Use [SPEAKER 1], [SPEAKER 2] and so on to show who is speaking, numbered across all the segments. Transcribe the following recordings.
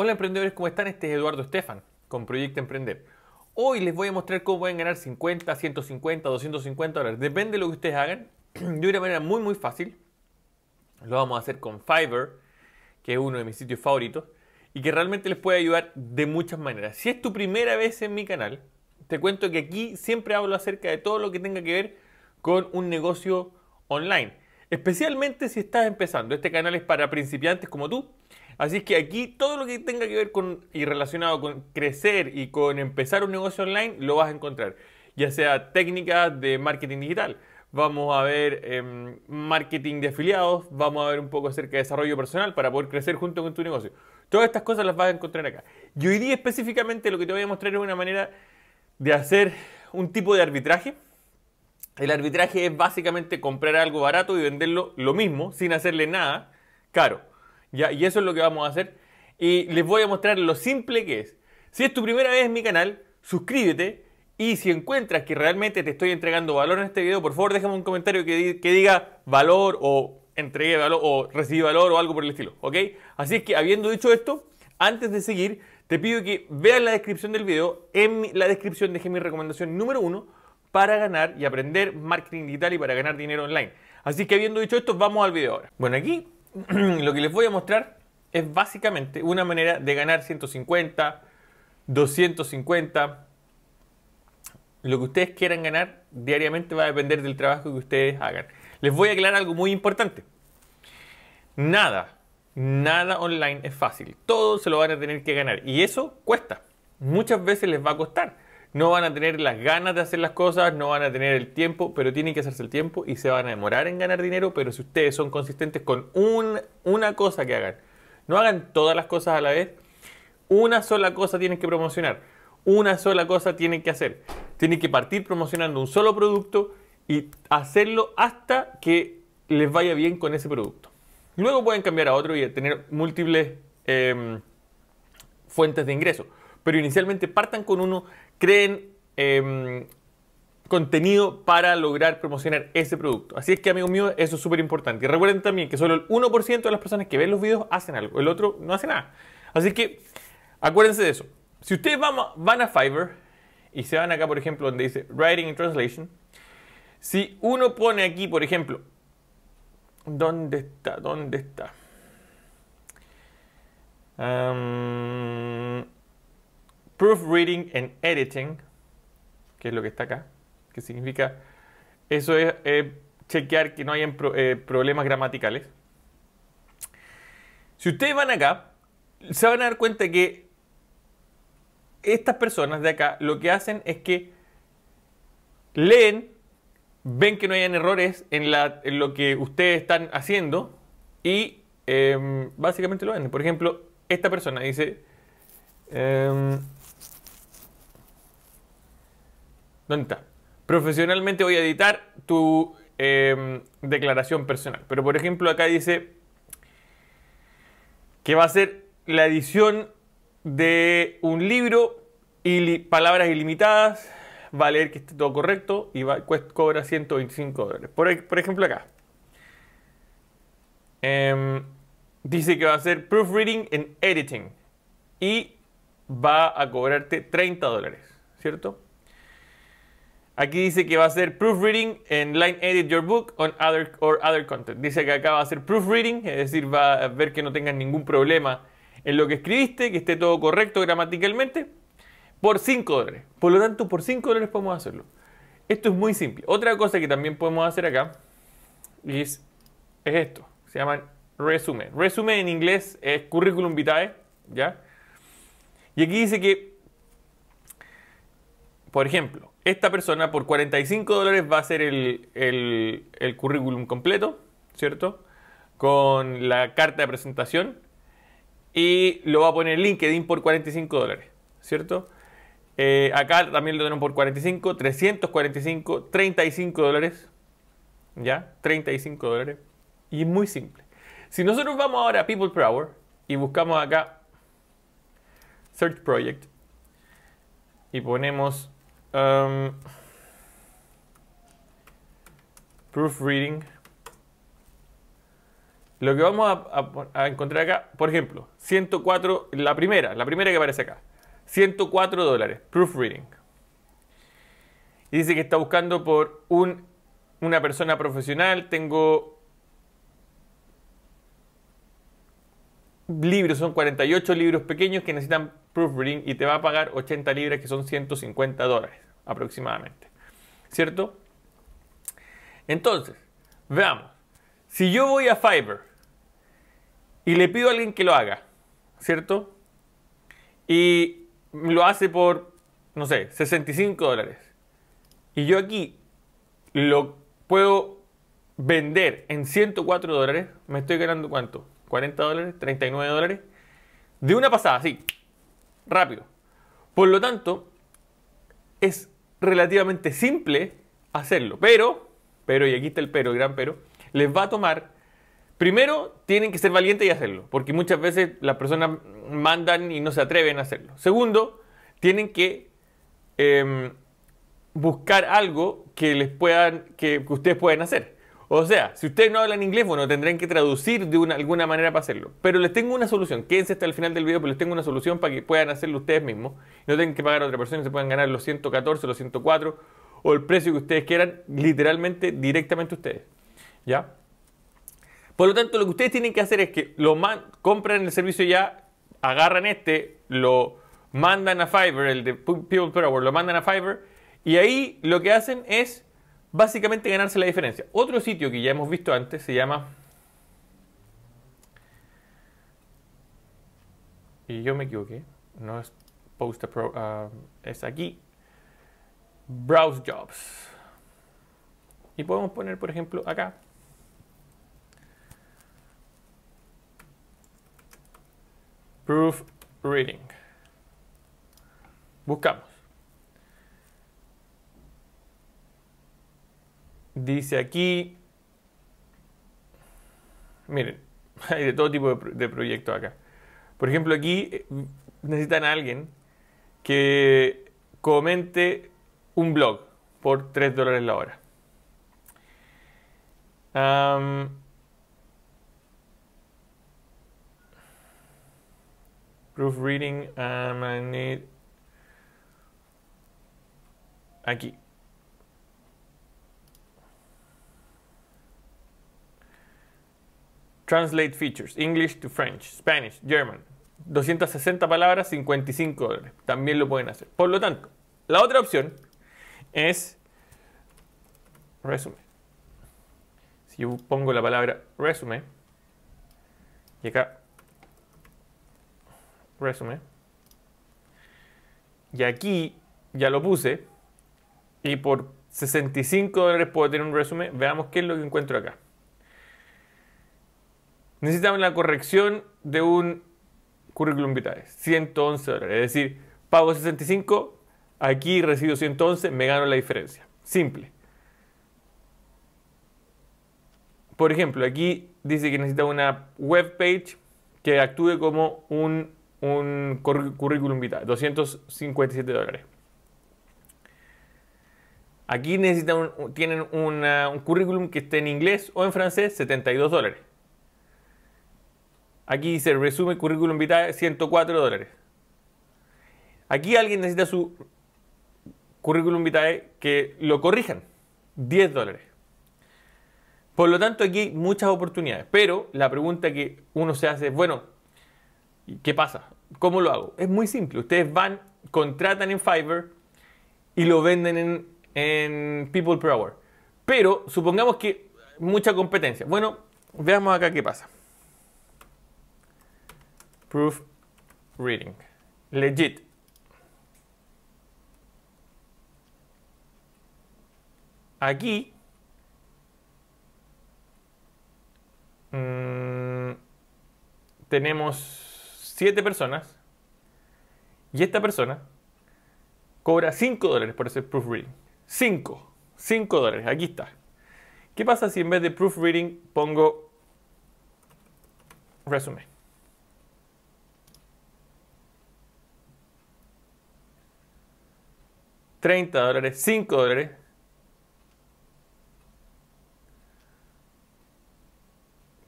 [SPEAKER 1] Hola emprendedores, ¿cómo están? Este es Eduardo Estefan con Proyecto Emprender. Hoy les voy a mostrar cómo pueden ganar 50, 150, 250 dólares. Depende de lo que ustedes hagan. De una manera muy muy fácil. Lo vamos a hacer con Fiverr, que es uno de mis sitios favoritos. Y que realmente les puede ayudar de muchas maneras. Si es tu primera vez en mi canal, te cuento que aquí siempre hablo acerca de todo lo que tenga que ver con un negocio online especialmente si estás empezando. Este canal es para principiantes como tú. Así que aquí todo lo que tenga que ver con y relacionado con crecer y con empezar un negocio online lo vas a encontrar. Ya sea técnicas de marketing digital, vamos a ver em, marketing de afiliados, vamos a ver un poco acerca de desarrollo personal para poder crecer junto con tu negocio. Todas estas cosas las vas a encontrar acá. Y hoy día específicamente lo que te voy a mostrar es una manera de hacer un tipo de arbitraje el arbitraje es básicamente comprar algo barato y venderlo lo mismo, sin hacerle nada caro. Y eso es lo que vamos a hacer. Y les voy a mostrar lo simple que es. Si es tu primera vez en mi canal, suscríbete. Y si encuentras que realmente te estoy entregando valor en este video, por favor déjame un comentario que, diga valor o entregué valor o recibí valor o algo por el estilo. ¿Ok? Así es que habiendo dicho esto, antes de seguir, te pido que veas la descripción del video. En la descripción dejé mi recomendación número uno para ganar y aprender marketing digital y para ganar dinero online. Así que habiendo dicho esto, vamos al video ahora. Bueno, aquí lo que les voy a mostrar es básicamente una manera de ganar 150, 250, lo que ustedes quieran ganar diariamente va a depender del trabajo que ustedes hagan. Les voy a aclarar algo muy importante. Nada, nada online es fácil. Todo se lo van a tener que ganar y eso cuesta. Muchas veces les va a costar no van a tener las ganas de hacer las cosas, no van a tener el tiempo, pero tienen que hacerse el tiempo y se van a demorar en ganar dinero, pero si ustedes son consistentes con una cosa que hagan, no hagan todas las cosas a la vez, una sola cosa tienen que promocionar, una sola cosa tienen que hacer, tienen que partir promocionando un solo producto y hacerlo hasta que les vaya bien con ese producto. Luego pueden cambiar a otro y tener múltiples em, fuentes de ingreso. Pero inicialmente partan con uno creen em, contenido para lograr promocionar ese producto. Así es que, amigos míos, eso es súper importante. Y recuerden también que solo el 1% de las personas que ven los videos hacen algo, el otro no hace nada. Así que, acuérdense de eso. Si ustedes van a Fiverr y se van acá, por ejemplo, donde dice Writing and Translation, si uno pone aquí, por ejemplo, ¿dónde está? ¿Dónde está? Proofreading and Editing, que es lo que está acá, que significa, eso es chequear que no hayan eh, problemas gramaticales. Si ustedes van acá, se van a dar cuenta que estas personas de acá lo que hacen es que leen, ven que no hayan errores en, lo que ustedes están haciendo y em, básicamente lo ven. Por ejemplo, esta persona dice, em, ¿Dónde está? Profesionalmente voy a editar tu em, declaración personal. Pero por ejemplo acá dice que va a ser la edición de un libro y palabras ilimitadas. Va a leer que esté todo correcto y va, cobra 125 dólares. Por, ejemplo acá. Em, dice que va a ser proofreading and editing y va a cobrarte 30 dólares, ¿cierto? Aquí dice que va a ser proofreading en line edit your book on other or other content. Dice que acá va a ser proofreading, es decir, va a ver que no tengas ningún problema en lo que escribiste, que esté todo correcto gramaticalmente, por 5 dólares. Por lo tanto, por 5 dólares podemos hacerlo. Esto es muy simple. Otra cosa que también podemos hacer acá es, esto. Se llaman resumen. Resumen en inglés es currículum vitae, ¿ya? Y aquí dice que por ejemplo, esta persona por 45 dólares va a hacer el, currículum completo, ¿cierto? Con la carta de presentación y lo va a poner LinkedIn por 45 dólares, ¿cierto? Eh, acá también lo tenemos por 45, 345, 35 dólares, ¿ya? 35 dólares. Y es muy simple. Si nosotros vamos ahora a People Power y buscamos acá Search Project y ponemos Um, proofreading. Lo que vamos a, encontrar acá, por ejemplo, 104, la primera, la primera que aparece acá. 104 dólares, proofreading. Y dice que está buscando por una persona profesional. Tengo libros, son 48 libros pequeños que necesitan proofreading y te va a pagar 80 libras, que son 150 dólares aproximadamente. ¿Cierto? Entonces, veamos. Si yo voy a Fiverr y le pido a alguien que lo haga, ¿cierto? Y lo hace por, no sé, 65 dólares. Y yo aquí lo puedo vender en 104 dólares, me estoy ganando cuánto? 40 dólares, 39 dólares, de una pasada, así, rápido. Por lo tanto, es relativamente simple hacerlo, pero, pero, y aquí está el pero, el gran pero, les va a tomar, primero tienen que ser valientes y hacerlo, porque muchas veces las personas mandan y no se atreven a hacerlo. Segundo, tienen que em, buscar algo que les puedan, que, ustedes puedan hacer. O sea, si ustedes no hablan inglés, bueno, tendrán que traducir de alguna manera para hacerlo. Pero les tengo una solución. Quédense hasta el final del video, pero les tengo una solución para que puedan hacerlo ustedes mismos. No tienen que pagar a otra persona y se puedan ganar los 114, los 104 o el precio que ustedes quieran, literalmente, directamente ustedes. ¿Ya? Por lo tanto, lo que ustedes tienen que hacer es que lo man compran el servicio ya, agarran este, lo mandan a Fiverr, el de People Power, lo mandan a Fiverr, y ahí lo que hacen es básicamente ganarse la diferencia. Otro sitio que ya hemos visto antes se llama... Y yo me equivoqué, no es Post Pro, ah, es aquí. Browse Jobs. Y podemos poner, por ejemplo, acá. Proof Reading. Buscamos. Dice aquí, miren, hay de todo tipo de, proyectos acá. Por ejemplo, aquí eh, necesitan a alguien que comente un blog por 3 dólares la hora. proofreading, ah, Aquí. Translate features, English to French, Spanish, German. 260 palabras, 55 dólares. También lo pueden hacer. Por lo tanto, la otra opción es resume. Si yo pongo la palabra resume, y acá resume, y aquí ya lo puse, y por 65 dólares puedo tener un resumen. Veamos qué es lo que encuentro acá necesitan la corrección de un currículum vitae, 111 dólares. Es decir, pago 65, aquí recibo 111, me gano la diferencia. Simple. Por ejemplo, aquí dice que necesita una web page que actúe como un, currículum vitae, 257 dólares. Aquí necesitan tienen un currículum que esté en inglés o en francés, 72 dólares. Aquí dice resume currículum vitae 104 dólares. Aquí alguien necesita su currículum vitae que lo corrijan 10 dólares. Por lo tanto, aquí hay muchas oportunidades. Pero la pregunta que uno se hace es, bueno, ¿qué pasa? ¿Cómo lo hago? Es muy simple. Ustedes van, contratan en Fiverr y lo venden en, en People Per Hour. Pero supongamos que mucha competencia. Bueno, veamos acá qué pasa proof reading. Legit. Aquí mm, tenemos siete personas y esta persona cobra 5 dólares por hacer proofreading. 5. 5 dólares. Aquí está. ¿Qué pasa si en vez de proofreading pongo resumen? 30 dólares, 5 dólares.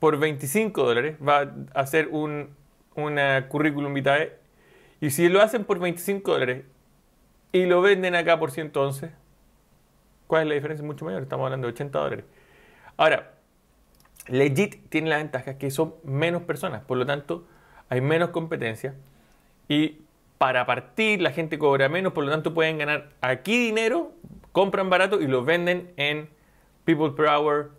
[SPEAKER 1] Por 25 dólares va a hacer un una currículum vitae. Y si lo hacen por 25 dólares y lo venden acá por 111, ¿cuál es la diferencia? Mucho mayor, estamos hablando de 80 dólares. Ahora, Legit tiene la ventaja que son menos personas, por lo tanto hay menos competencia y para partir, la gente cobra menos, por lo tanto pueden ganar aquí dinero, compran barato y lo venden en People Per Hour,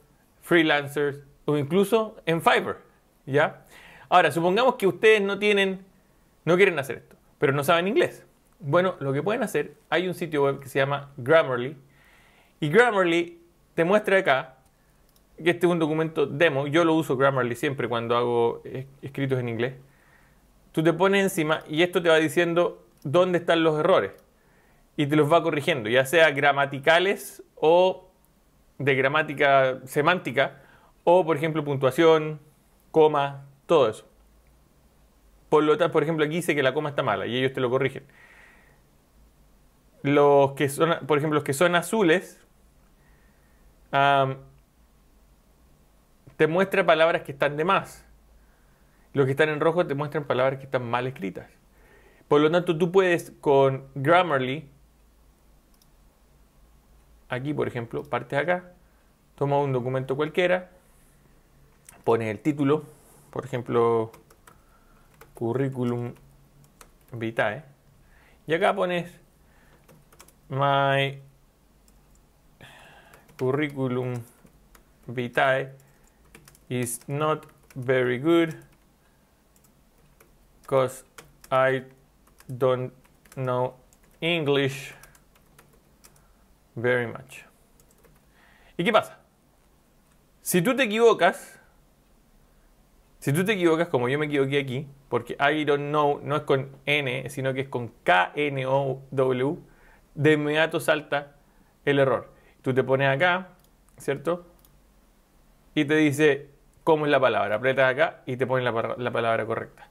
[SPEAKER 1] Freelancers o incluso en Fiverr, ¿ya? Ahora, supongamos que ustedes no tienen, no quieren hacer esto, pero no saben inglés. Bueno, lo que pueden hacer, hay un sitio web que se llama Grammarly y Grammarly te muestra acá que este es un documento demo, yo lo uso Grammarly siempre cuando hago escritos en inglés tú te pones encima y esto te va diciendo dónde están los errores y te los va corrigiendo, ya sea gramaticales o de gramática semántica o, por ejemplo, puntuación, coma, todo eso. Por lo tanto, por ejemplo, aquí dice que la coma está mala y ellos te lo corrigen. Los que son, por ejemplo, los que son azules, te muestra palabras que están de más. Los que están en rojo te muestran palabras que están mal escritas. Por lo tanto, tú puedes con Grammarly, aquí por ejemplo, partes acá, toma un documento cualquiera, pones el título, por ejemplo, Curriculum vitae, y acá pones my curriculum vitae is not very good because I don't know English very much. ¿Y qué pasa? Si tú te equivocas, si tú te equivocas como yo me equivoqué aquí, porque I don't know no es con N, sino que es con K-N-O-W, de inmediato salta el error. Tú te pones acá, ¿cierto? Y te dice cómo es la palabra. Apretas acá y te pone la palabra correcta.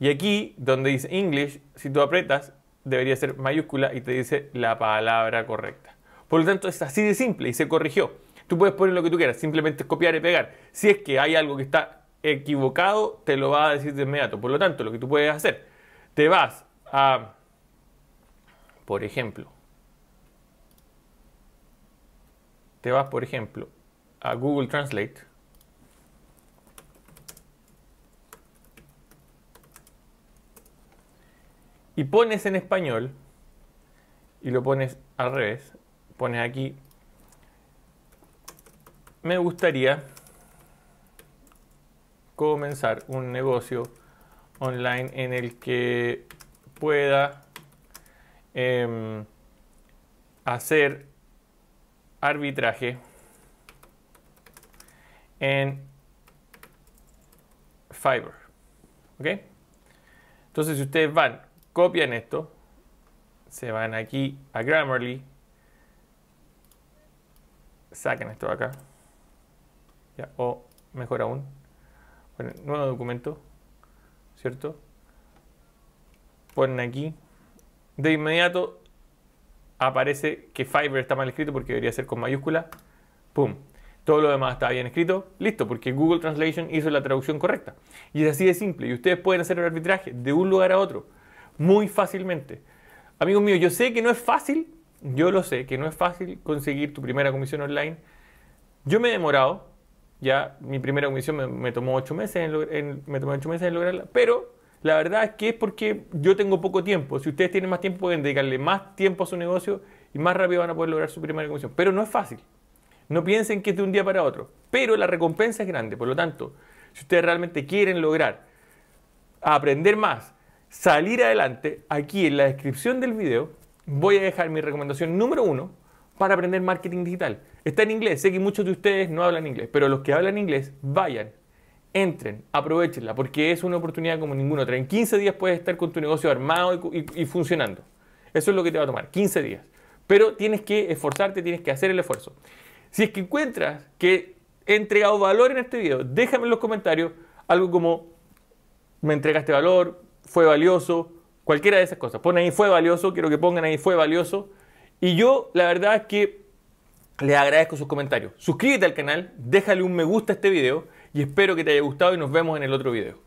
[SPEAKER 1] Y aquí, donde dice English, si tú aprietas, debería ser mayúscula y te dice la palabra correcta. Por lo tanto, es así de simple y se corrigió. Tú puedes poner lo que tú quieras, simplemente copiar y pegar. Si es que hay algo que está equivocado, te lo va a decir de inmediato. Por lo tanto, lo que tú puedes hacer, te vas a, por ejemplo, te vas, por ejemplo, a Google Translate. y pones en español y lo pones al revés, pones aquí, me gustaría comenzar un negocio online en el que pueda em, hacer arbitraje en Fiverr. okay Entonces, si ustedes van copian esto, se van aquí a Grammarly, sacan esto de acá, ya, o mejor aún, ponen nuevo documento, ¿cierto? Ponen aquí, de inmediato aparece que Fiverr está mal escrito porque debería ser con mayúscula, ¡pum! Todo lo demás está bien escrito, listo, porque Google Translation hizo la traducción correcta. Y es así de simple, y ustedes pueden hacer el arbitraje de un lugar a otro muy fácilmente. Amigos míos, yo sé que no es fácil, yo lo sé, que no es fácil conseguir tu primera comisión online. Yo me he demorado, ya mi primera comisión me, tomó meses me tomó ocho meses en lograrla, pero la verdad es que es porque yo tengo poco tiempo. Si ustedes tienen más tiempo, pueden dedicarle más tiempo a su negocio y más rápido van a poder lograr su primera comisión. Pero no es fácil. No piensen que es de un día para otro. Pero la recompensa es grande. Por lo tanto, si ustedes realmente quieren lograr aprender más, salir adelante, aquí en la descripción del video voy a dejar mi recomendación número uno para aprender marketing digital. Está en inglés, sé que muchos de ustedes no hablan inglés, pero los que hablan inglés, vayan, entren, aprovechenla, porque es una oportunidad como ninguna otra. En 15 días puedes estar con tu negocio armado y, funcionando. Eso es lo que te va a tomar, 15 días. Pero tienes que esforzarte, tienes que hacer el esfuerzo. Si es que encuentras que he entregado valor en este video, déjame en los comentarios algo como me entregaste valor, fue valioso, cualquiera de esas cosas. Pon ahí fue valioso, quiero que pongan ahí fue valioso. Y yo la verdad es que les agradezco sus comentarios. Suscríbete al canal, déjale un me gusta a este video y espero que te haya gustado y nos vemos en el otro video.